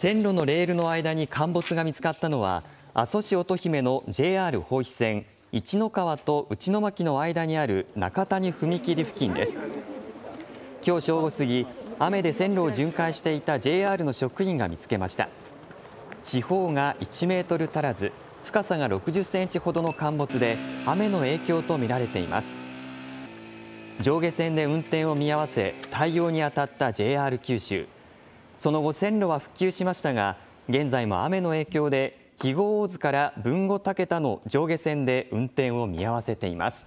線路のレールの間に陥没が見つかったのは阿蘇市乙姫の JR 豊肥線一の川と内野牧の間にある中谷踏切付近です今日正午過ぎ雨で線路を巡回していた JR の職員が見つけました四方が1メートル足らず深さが60センチほどの陥没で雨の影響とみられています上下線で運転を見合わせ対応に当たった JR 九州その後、線路は復旧しましたが、現在も雨の影響で、肥後大津から豊後竹田の上下線で運転を見合わせています。